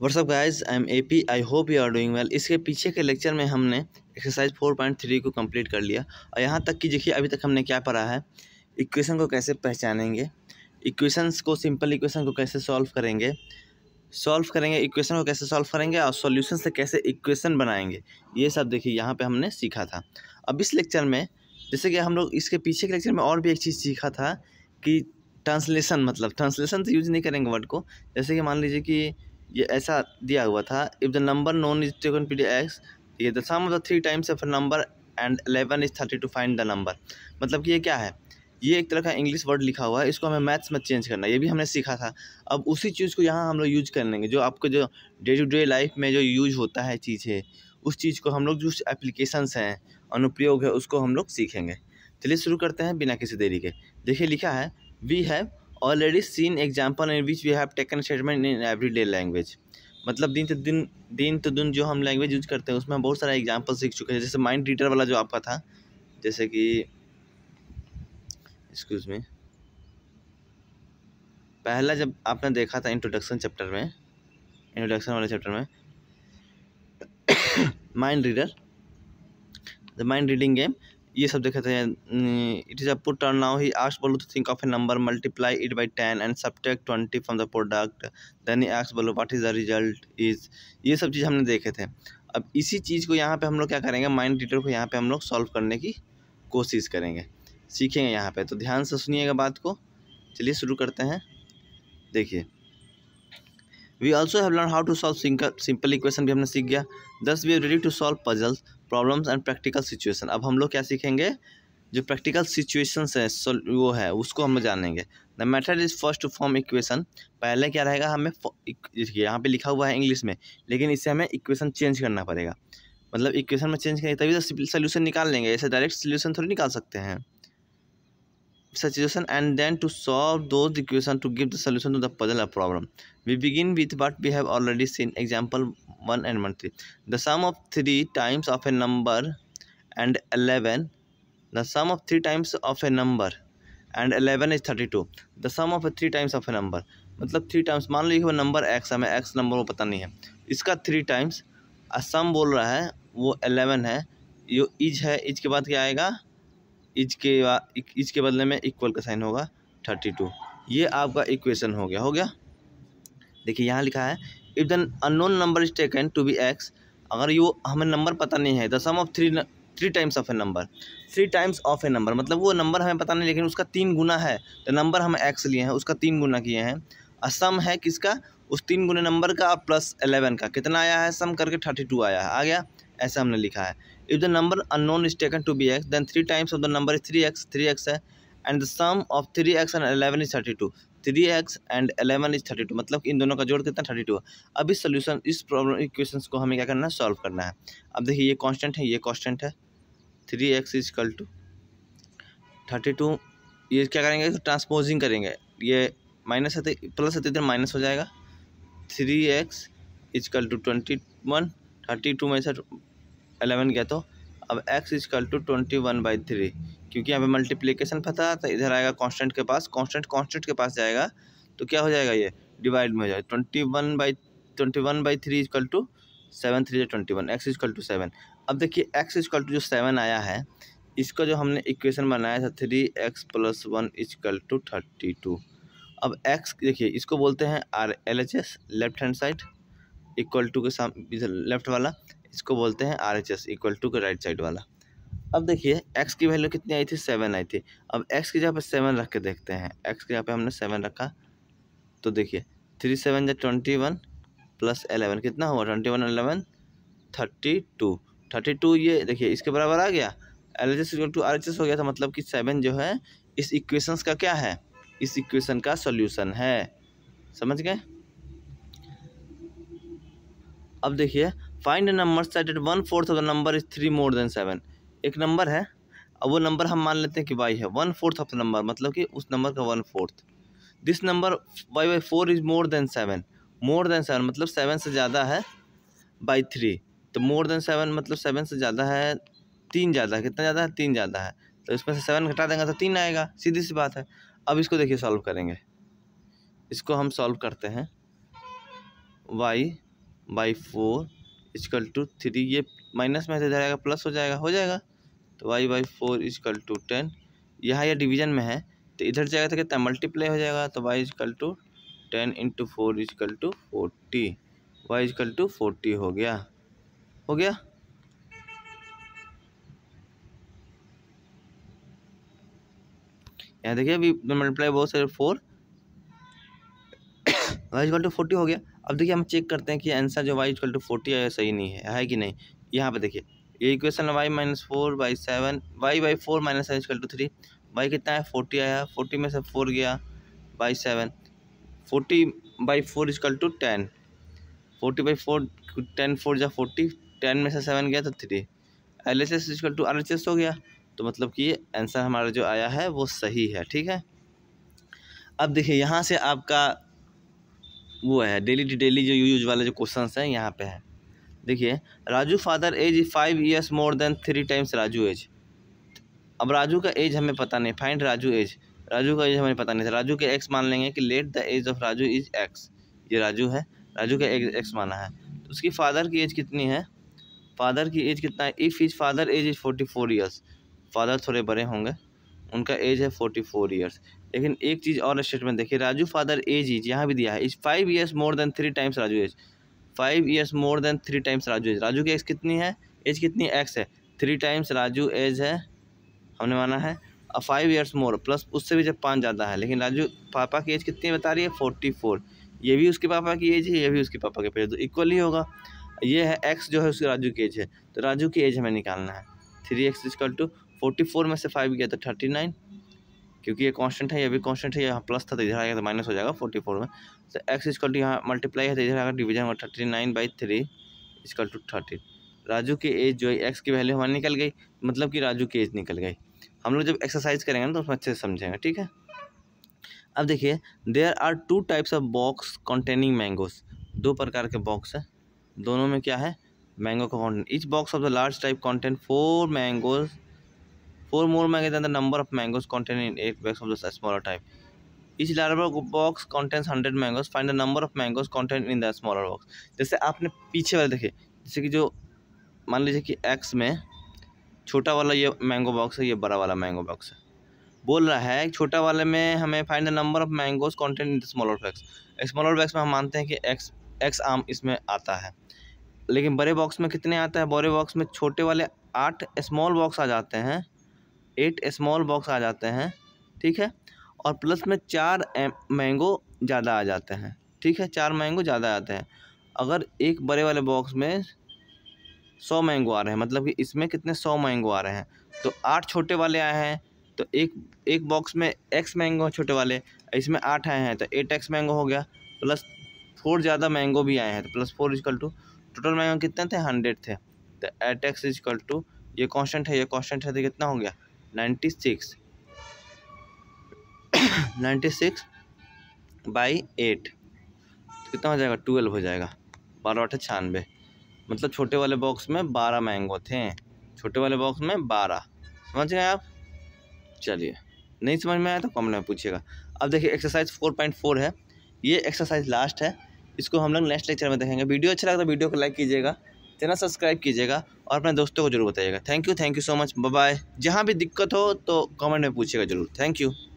WhatsApp guys I am A P I hope you are doing well इसके पीछे के lecture में हमने एक्सरसाइज फोर पॉइंट थ्री को कम्प्लीट कर लिया और यहाँ तक कि देखिए अभी तक हमने क्या पढ़ा है इक्वेशन को कैसे पहचानेंगे इक्वेशंस को सिंपल इक्वेशन को कैसे सॉल्व करेंगे सॉल्व करेंगे इक्वेशन को कैसे सॉल्व करेंगे और सॉल्यूशन से कैसे इक्वेशन बनाएंगे ये सब देखिए यहाँ पे हमने सीखा था अब इस लेक्चर में जैसे कि हम लोग इसके पीछे के लेक्चर में और भी एक चीज़ सीखा था कि ट्रांसलेशन मतलब ट्रांसलेशन से यूज़ नहीं करेंगे वर्ड को जैसे कि मान लीजिए कि ये ऐसा दिया हुआ था if the number none is taken P D X ये the sum of the three times of number and eleven is thirty two find the number मतलब कि ये क्या है ये एक तरह का इंग्लिश वर्ड लिखा हुआ है इसको हमें मैथ्स में चेंज करना है ये भी हमने सीखा था अब उसी चीज़ को यहाँ हम लोग यूज कर लेंगे जो आपको जो डे टू डे लाइफ में जो यूज होता है चीज़ है उस चीज़ को हम लोग जो एप्लीकेशंस हैं अनुप्रयोग है उसको हम लोग सीखेंगे चलिए शुरू करते हैं बिना किसी देरी के देखिए लिखा है we have already seen example in which we have taken statement in every day language मतलब दिन तो दिन दिन तो दिन जो हम लैंग्वेज यूज करते हैं उसमें बहुत सारा एग्जाम्पल सीख चुके हैं जैसे माइंड रीडर वाला जो आपका था जैसे कि एक्सक्यूज में पहला जब आपने देखा था इंट्रोडक्शन चैप्टर में इंट्रोडक्शन वाले चैप्टर में mind reader the mind reading game ये सब देखे थे it is a put turn now he ask Balu to think of a number multiply it by ten and subtract twenty from the product then he ask Balu what is the result is ये सब चीज़ हमने देखे थे अब इसी चीज़ को यहाँ पे हम लोग क्या करेंगे माइंड डिटेल को यहाँ पे हम लोग सॉल्व करने की कोशिश करेंगे सीखेंगे यहाँ पे तो ध्यान से सुनिएगा बात को चलिए शुरू करते हैं देखिए we also have learn how to solve simple equation भी हमने सीख गया thus we are ready to solve puzzles problems and practical situation अब हम लोग क्या सीखेंगे जो प्रैक्टिकल सिचुएशंस है वो है उसको हम जानेंगे the method is first to form equation पहले क्या रहेगा हमें यहाँ पे लिखा हुआ है इंग्लिश में लेकिन इससे हमें इक्वेशन चेंज करना पड़ेगा मतलब इक्वेशन में चेंज करेंगे तभी तो सोल्यूशन निकाल लेंगे ऐसे डायरेक्ट सोल्यूशन थोड़ी निकाल सकते हैं situation and then to solve those equation to give the solution to the puzzle problem we begin with but we have already seen example one and one three the sum of three times of a number and eleven the sum of three times of a number and eleven is thirty two the sum of three times of a number मतलब three times मान लीजिए वो number x हमें x number को पता नहीं है इसका थ्री टाइम्स असम बोल रहा है वो एलेवन है यो इज है इज के बाद क्या आएगा इज के बाद इज के बदले में इक्वल का साइन होगा थर्टी टू ये आपका इक्वेशन हो गया हो गया देखिए यहाँ लिखा है if the unknown number is taken to be x अगर यू हमें नंबर पता नहीं है the sum of three three times of a number three times of a number मतलब वो नंबर हमें पता नहीं लेकिन उसका तीन गुना है तो नंबर हम एक्स लिए हैं उसका तीन गुना किए हैं और सम है किसका उस तीन गुने नंबर का और प्लस एलेवन का कितना आया है सम करके थर्टी टू आया है आ गया ऐसा हमने लिखा है if the number unknown is taken to be x then three times of the number is three x three x है and the sum of three x and eleven is thirty two three x and eleven is thirty two मतलब कि इन दोनों का जोड़ कितना thirty two अब इस solution इस प्रॉब्लम इक्वेशन को हमें क्या करना है सॉल्व करना है अब देखिए ये कांस्टेंट है ये कांस्टेंट है three x is to thirty two ये क्या करेंगे ट्रांसपोजिंग करेंगे ये माइनस है प्लस है तो इधर माइनस हो जाएगा three x is equal to twenty one thirty two में से एलेवन गया तो अब x is equal to twenty one by three क्योंकि यहाँ पे मल्टीप्लिकेशन था तो इधर आएगा कांस्टेंट के पास कांस्टेंट कांस्टेंट के पास जाएगा तो क्या हो जाएगा ये डिवाइड में हो जाएगा twenty one by twenty one by three is equal to seven three twenty one x is equal to seven अब देखिए एक्स इजकल टू जो सेवन आया है इसका जो हमने इक्वेशन बनाया था three x plus one is equal to thirty two अब एक्स देखिए इसको बोलते हैं R L H S left hand side equal to के साम लेफ्ट वाला इसको बोलते हैं R H S equal to के राइट साइड वाला अब देखिए एक्स की वैल्यू कितनी आई थी सेवन आई थी अब एक्स की जगह पर सेवन रख के देखते हैं एक्स की जगह पर हमने सेवन रखा तो देखिए थ्री सेवन या ट्वेंटी वन प्लस एलेवन कितना हुआ twenty one eleven thirty two thirty two ये देखिए इसके बराबर आ गया L H S to R H S हो गया था मतलब कि सेवन जो है इस इक्वेशंस का क्या है इस इक्वेशन का सॉल्यूशन है समझ गए अब देखिए find number set at one fourth of the number is three more than seven एक नंबर है अब वो नंबर हम मान लेते हैं कि वाई है वन फोर्थ ऑफ नंबर मतलब कि उस नंबर का one fourth this number y by four is more than seven more than seven मतलब सेवन से ज़्यादा है बाई थ्री तो मोर देन सेवन मतलब सेवन से ज़्यादा है तीन ज़्यादा कितना ज़्यादा है तीन ज़्यादा है तो इसमें से सेवन घटा देंगे तो तीन आएगा सीधी सी बात है अब इसको देखिए सॉल्व करेंगे इसको हम सॉल्व करते हैं y by four is equal to three ये माइनस में से इधर आएगा प्लस हो जाएगा हो जाएगा तो y by four is equal to ten यहाँ यह डिवीजन में है तो इधर जाएगा तो कितना मल्टीप्लाई हो जाएगा तो y is equal to ten into four is equal to forty y is equal to forty हो गया हो गया यहाँ देखिए अभी मल्टीप्लाई बहुत सारे four y is equal to forty हो गया अब देखिए हम चेक करते हैं कि आंसर जो वाई इजकल टू फोर्टी है सही नहीं है है कि नहीं यहाँ पे देखिए ये इक्वेशन है y minus four by seven y by four minus n is equal to three y कितना है फोर्टी आया फोर्टी में से फोर गया by seven forty by four is equal to ten forty by four ten four या forty ten में से seven गया तो three L H S is equal to R H S हो गया तो मतलब कि ये आंसर हमारा जो आया है वो सही है ठीक है अब देखिए यहाँ से आपका वो है डेली टू डेली जो यूज वाले जो क्वेश्चंस हैं यहाँ पे है देखिए Raju father age five years more than three times Raju age अब राजू का एज हमें पता नहीं फाइंड राजू एज राजू का एज हमें पता नहीं था राजू के एक्स मान लेंगे कि let the age of Raju is x ये राजू है राजू का एक्स माना है तो उसकी फादर की एज कितनी है फादर की एज कितना है if is father age is forty four years father थोड़े बड़े होंगे उनका एज है फोर्टी फोर ईयर्स लेकिन एक चीज़ और स्टेटमेंट देखिए राजू फादर एज इज यहाँ भी दिया है is five years more than three times Raju age five years more than three times Raju age Raju की एज कितनी है एज कितनी एक्स है थ्री टाइम्स राजू एज है हमने माना है और फाइव ईयर्स मोर प्लस उससे भी जब पाँच ज़्यादा है लेकिन राजू पापा की एज कितनी बता रही है फोर्टी फोर ये भी उसके पापा की एज है ये भी उसके पापा के पेज तो इक्वल ही होगा ये है एक्स जो है उसकी राजू की एज है तो राजू की एज हमें निकालना है three x is equal to forty four में से फाइव गया तो थर्टी नाइन क्योंकि ये कांस्टेंट है ये भी कांस्टेंट है यहाँ प्लस था तो इधर आएगा तो माइनस हो जाएगा फोर्टी फोर में तो एक्स इजकल टू यहाँ मल्टीप्लाई है तो इधर आएगा डिवीजन में thirty nine by three is equal to thirty Raju की एज जो है एक्स की वैल्यू हमारी निकल गई मतलब कि राजू की एज निकल गई हम लोग जब एक्सरसाइज करेंगे ना तो उसमें अच्छे से समझेंगे ठीक है अब देखिए there are two types of box containing mangoes दो प्रकार के बॉक्स हैं दोनों में क्या है मैंगो का content each box of the large type content four mangoes four more mangoes than the number of mangoes contained in eight bags of the smaller type is larger box contains hundred mangoes find the number of mangoes contained in the smaller box जैसे आपने पीछे वाले देखे जैसे कि जो मान लीजिए कि एक्स में छोटा वाला ये मैंगो बॉक्स है ये बड़ा वाला मैंगो बॉक्स है बोल रहा है छोटा वाले में हमें find the number of mangoes content in the smaller bags smaller bags में हम मानते हैं कि एक्स एक्स आम इसमें आता है लेकिन बड़े बॉक्स में कितने आता है बड़े बॉक्स में छोटे वाले आठ स्मॉल बॉक्स आ जाते हैं एट स्मॉल बॉक्स आ जाते हैं ठीक है और प्लस में चार मैंगो ज़्यादा आ जाते हैं ठीक है चार मैंगो ज़्यादा आते हैं अगर एक बड़े वाले बॉक्स में सौ मैंगो आ रहे हैं मतलब कि इसमें कितने सौ मैंगो आ रहे हैं तो आठ छोटे वाले आए हैं तो एक एक बॉक्स में एक्स मैंगो छोटे वाले इसमें आठ आए हैं तो एट एक्स मैंगो हो गया प्लस फोर ज़्यादा मैंगो भी आए हैं तो plus four is equal to total mango कितने थे हंड्रेड थे तो एट एक्स इजकल टू ये कॉन्स्टेंट है ये कॉन्स्टेंट है तो कितना हो गया ninety six ninety six by eight तो कितना हो जाएगा ट्वेल्व हो जाएगा बारह अठे छियानवे मतलब छोटे वाले बॉक्स में बारह मैंगो थे छोटे वाले बॉक्स में बारह समझ गए आप चलिए नहीं समझ में आया तो कमेंट में पूछिएगा अब देखिए एक्सरसाइज फोर पॉइंट फोर है ये एक्सरसाइज लास्ट है इसको हम लोग नेक्स्ट लेक्चर में देखेंगे वीडियो अच्छा लगता है तो वीडियो को लाइक कीजिएगा चैनल सब्सक्राइब कीजिएगा और अपने दोस्तों को जरूर बताइएगा thank you thank you so much bye जहाँ भी दिक्कत हो तो कमेंट में पूछिएगा जरूर थैंक यू